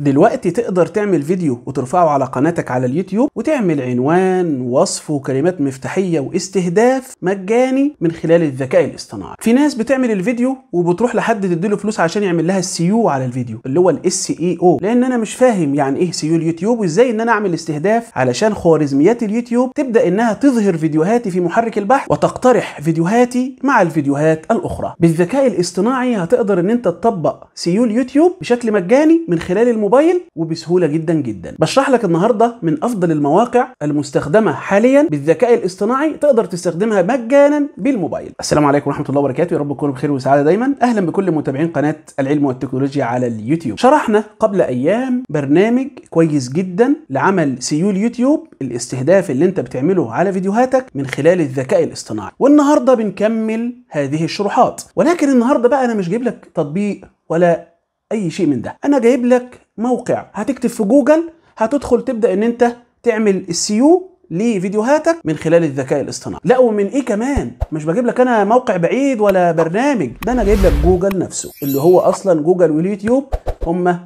دلوقتي تقدر تعمل فيديو وترفعه على قناتك على اليوتيوب وتعمل عنوان وصف وكلمات مفتاحية واستهداف مجاني من خلال الذكاء الاصطناعي في ناس بتعمل الفيديو وبتروح لحد تديله فلوس عشان يعمل لها السيو e على الفيديو اللي هو الاس اي او لان انا مش فاهم يعني ايه سيو e اليوتيوب وازاي ان انا اعمل استهداف علشان خوارزميات اليوتيوب تبدا انها تظهر فيديوهاتي في محرك البحث وتقترح فيديوهاتي مع الفيديوهات الاخرى بالذكاء الاصطناعي هتقدر ان انت تطبق سيو e اليوتيوب بشكل مجاني من خلال الموبايل وبسهوله جدا جدا بشرح لك النهارده من افضل المواقع المستخدمه حاليا بالذكاء الاصطناعي تقدر تستخدمها مجانا بالموبايل السلام عليكم ورحمه الله وبركاته يا رب تكونوا بخير وسعاده دايما اهلا بكل متابعين قناه العلم والتكنولوجيا على اليوتيوب شرحنا قبل ايام برنامج كويس جدا لعمل سيول يوتيوب الاستهداف اللي انت بتعمله على فيديوهاتك من خلال الذكاء الاصطناعي والنهارده بنكمل هذه الشروحات ولكن النهارده بقى انا مش جايب لك تطبيق ولا اي شيء من ده انا جايب لك موقع هتكتب في جوجل هتدخل تبدا ان انت تعمل السيو لفيديوهاتك من خلال الذكاء الاصطناعي لا ومن ايه كمان مش بجيب لك انا موقع بعيد ولا برنامج ده انا جايب لك جوجل نفسه اللي هو اصلا جوجل واليوتيوب هما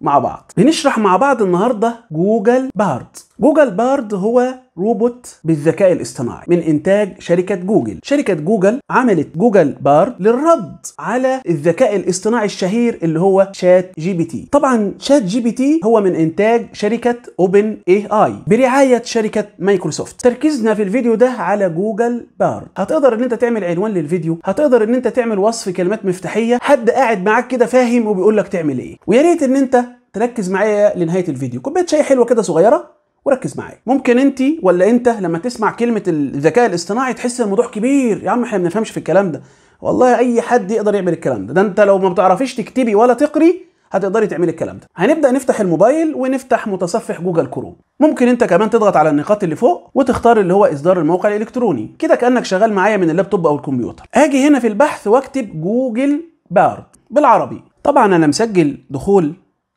مع بعض بنشرح مع بعض النهارده جوجل بارد جوجل بارد هو روبوت بالذكاء الاصطناعي من انتاج شركه جوجل شركه جوجل عملت جوجل بارد للرد على الذكاء الاصطناعي الشهير اللي هو شات جي بي تي طبعا شات جي بي تي هو من انتاج شركه اوبن اي اي برعايه شركه مايكروسوفت تركيزنا في الفيديو ده على جوجل بارد هتقدر ان انت تعمل عنوان للفيديو هتقدر ان انت تعمل وصف كلمات مفتاحيه حد قاعد معاك كده فاهم وبيقول لك تعمل ايه ويا ريت ان انت تركز معايا لنهايه الفيديو كوبايه شاي حلوه كده صغيره وركز معايا ممكن انت ولا انت لما تسمع كلمه الذكاء الاصطناعي تحس الموضوع كبير يا عم احنا ما بنفهمش في الكلام ده والله اي حد يقدر يعمل الكلام ده ده انت لو ما بتعرفيش تكتبي ولا تقري هتقدري تعملي الكلام ده هنبدا نفتح الموبايل ونفتح متصفح جوجل كروم ممكن انت كمان تضغط على النقاط اللي فوق وتختار اللي هو اصدار الموقع الالكتروني كده كانك شغال معايا من اللابتوب او الكمبيوتر اجي هنا في البحث واكتب جوجل بارد بالعربي طبعا انا مسجل دخول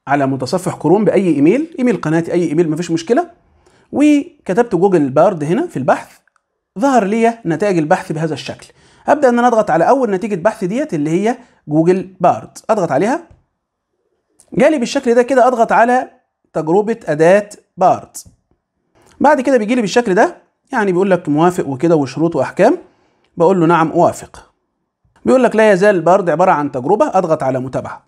على متصفح كروم باي ايميل ايميل قناتي اي ايميل مفيش مشكله وكتبت جوجل بارد هنا في البحث ظهر لي نتائج البحث بهذا الشكل هبدا ان انا اضغط على اول نتيجه بحث ديت اللي هي جوجل بارد اضغط عليها جالي بالشكل ده كده اضغط على تجربه اداه بارد بعد كده بيجي لي بالشكل ده يعني بيقول لك موافق وكده وشروط واحكام بقول له نعم اوافق بيقول لك لا يزال بارد عباره عن تجربه اضغط على متابعه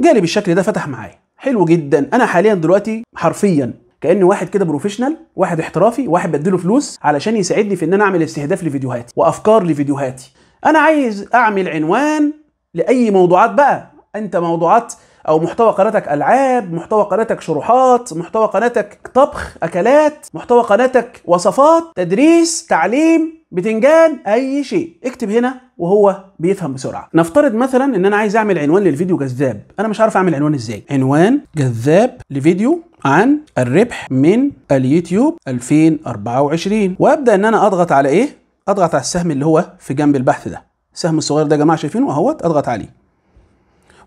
جالي بالشكل ده فتح معايا حلو جدا انا حاليا دلوقتي حرفيا كان واحد كده بروفيشنال واحد احترافي واحد بديله فلوس علشان يساعدني في ان انا اعمل استهداف لفيديوهاتي وافكار لفيديوهاتي انا عايز اعمل عنوان لاي موضوعات بقى انت موضوعات او محتوى قناتك العاب محتوى قناتك شروحات محتوى قناتك طبخ اكلات محتوى قناتك وصفات تدريس تعليم بتنجان اي شيء اكتب هنا وهو بيفهم بسرعه نفترض مثلا ان انا عايز اعمل عنوان للفيديو جذاب انا مش عارف اعمل عنوان ازاي عنوان جذاب لفيديو عن الربح من اليوتيوب 2024 وابدا ان انا اضغط على ايه اضغط على السهم اللي هو في جنب البحث ده السهم الصغير ده يا جماعه شايفينه اهوت اضغط عليه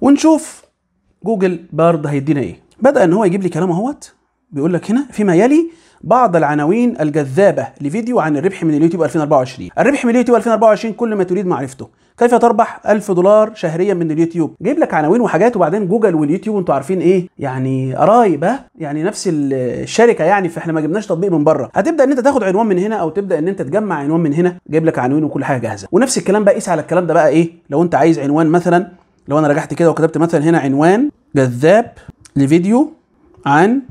ونشوف جوجل بارد هيدينا ايه بدا ان هو يجيب لي كلام اهوت بيقول لك هنا فيما يلي بعض العناوين الجذابة لفيديو عن الربح من اليوتيوب 2024 الربح من اليوتيوب 2024 كل ما تريد معرفته كيف تربح 1000 دولار شهريا من اليوتيوب جايب لك عناوين وحاجات وبعدين جوجل واليوتيوب انتوا عارفين ايه يعني قرايب ها يعني نفس الشركه يعني فاحنا ما جبناش تطبيق من بره هتبدا ان انت تاخد عنوان من هنا او تبدا ان انت تجمع عنوان من هنا جايب لك عناوين وكل حاجه جاهزه ونفس الكلام بقى قيس على الكلام ده بقى ايه لو انت عايز عنوان مثلا لو انا رجعت كده وكتبت مثلا هنا عنوان جذاب لفيديو عن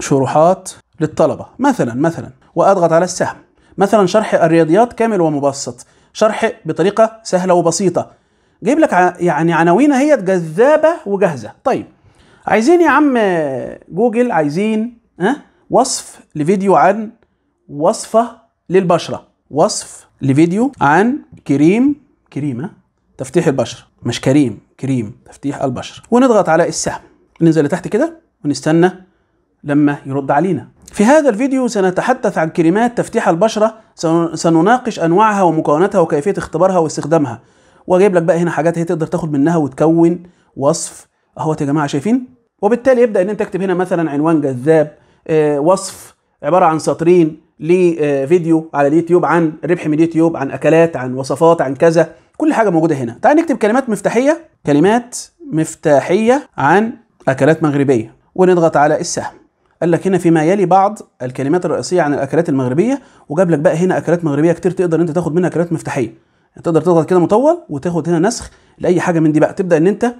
شروحات للطلبة مثلا مثلا وأضغط على السهم مثلا شرح الرياضيات كامل ومبسط شرح بطريقة سهلة وبسيطة جايب لك يعني عناوين هي جذابة وجاهزة طيب عايزين يا عم جوجل عايزين ها وصف لفيديو عن وصفة للبشرة وصف لفيديو عن كريم كريمة تفتيح البشرة مش كريم كريم تفتيح البشرة ونضغط على السهم ننزل لتحت كده ونستنى لما يرد علينا في هذا الفيديو سنتحدث عن كريمات تفتيح البشرة سنناقش أنواعها ومكوناتها وكيفية اختبارها واستخدامها وأجيب لك بقى هنا حاجات هي تقدر تاخد منها وتكون وصف أهوت يا جماعة شايفين وبالتالي يبدأ أن أنت تكتب هنا مثلا عنوان جذاب آه، وصف عبارة عن سطرين لفيديو آه، على اليوتيوب عن ربح من اليوتيوب عن أكلات عن وصفات عن كذا كل حاجة موجودة هنا تعال نكتب كلمات مفتاحية كلمات مفتاحية عن أكلات مغربية ونضغط على السهم قال لك هنا فيما يلي بعض الكلمات الرئيسيه عن الاكلات المغربيه وجاب لك بقى هنا اكلات مغربيه كتير تقدر انت تاخد منها اكلات مفتاحيه يعني تقدر تضغط كده مطول وتاخد هنا نسخ لاي حاجه من دي بقى تبدا ان انت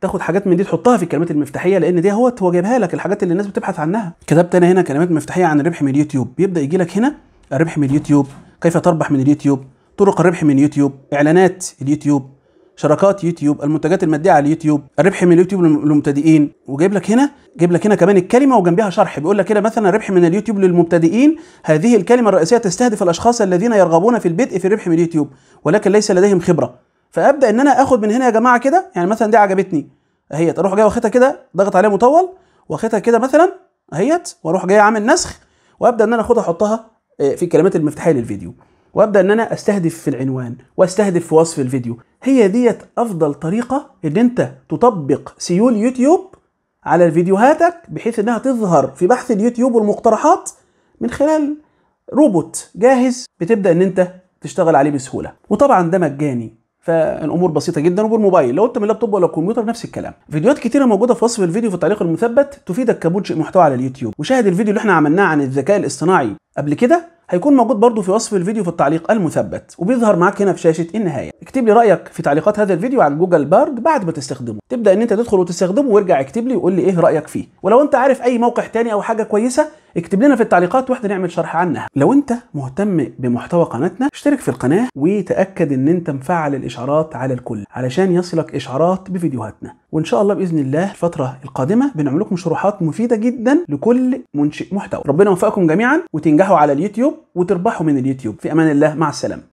تاخد حاجات من دي تحطها في الكلمات المفتاحيه لان دي هو هو جايبها لك الحاجات اللي الناس بتبحث عنها كتبت انا هنا كلمات مفتاحيه عن الربح من اليوتيوب بيبدا يجي لك هنا الربح من اليوتيوب كيف تربح من اليوتيوب طرق الربح من اليوتيوب اعلانات اليوتيوب شراكات يوتيوب المنتجات الماديه على اليوتيوب الربح من اليوتيوب للمبتدئين وجايب لك هنا جايب لك هنا كمان الكلمه وجنبها شرح بيقول لك هنا مثلا الربح من اليوتيوب للمبتدئين هذه الكلمه الرئيسيه تستهدف الاشخاص الذين يرغبون في البدء في الربح من اليوتيوب ولكن ليس لديهم خبره فابدا ان انا اخد من هنا يا جماعه كده يعني مثلا دي عجبتني اهيت اروح جاي واخدها كده ضغط عليها مطول واخدها كده مثلا اهيت واروح جاي عامل نسخ وابدا ان انا اخدها احطها آه، في الكلمات المفتاحيه للفيديو وابدا ان انا استهدف في العنوان واستهدف في وصف الفيديو هي ديت افضل طريقه ان انت تطبق سيول يوتيوب على فيديوهاتك بحيث انها تظهر في بحث اليوتيوب والمقترحات من خلال روبوت جاهز بتبدا ان انت تشتغل عليه بسهوله وطبعا ده مجاني فالامور بسيطه جدا وبالموبايل لو انت من لابتوب ولا كمبيوتر نفس الكلام فيديوهات كتيره موجوده في وصف الفيديو في التعليق المثبت تفيدك كمنشئ محتوى على اليوتيوب وشاهد الفيديو اللي احنا عملناه عن الذكاء الاصطناعي قبل كده هيكون موجود برضو في وصف الفيديو في التعليق المثبت وبيظهر معاك هنا في شاشه النهايه اكتب لي رايك في تعليقات هذا الفيديو على جوجل بارد بعد ما تستخدمه تبدا ان انت تدخل وتستخدمه وارجع اكتب لي وقول لي ايه رايك فيه ولو انت عارف اي موقع تاني او حاجه كويسه اكتب لنا في التعليقات واحنا نعمل شرح عنها لو انت مهتم بمحتوى قناتنا اشترك في القناه وتاكد ان انت مفعل الاشعارات على الكل علشان يصلك اشعارات بفيديوهاتنا وان شاء الله باذن الله الفتره القادمه بنعمل لكم شروحات مفيده جدا لكل منشئ محتوى ربنا يوفقكم جميعا وتنجحوا على اليوتيوب وتربحوا من اليوتيوب في امان الله مع السلامه